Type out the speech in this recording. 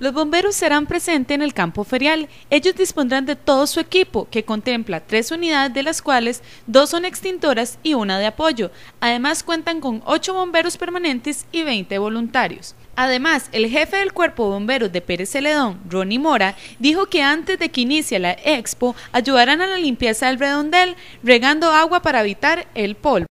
Los bomberos serán presentes en el campo ferial. Ellos dispondrán de todo su equipo, que contempla tres unidades, de las cuales dos son extintoras y una de apoyo. Además, cuentan con ocho bomberos permanentes y 20 voluntarios. Además, el jefe del cuerpo de bomberos de Pérez Celedón, Ronnie Mora, dijo que antes de que inicie la expo, ayudarán a la limpieza del redondel, regando agua para evitar el polvo.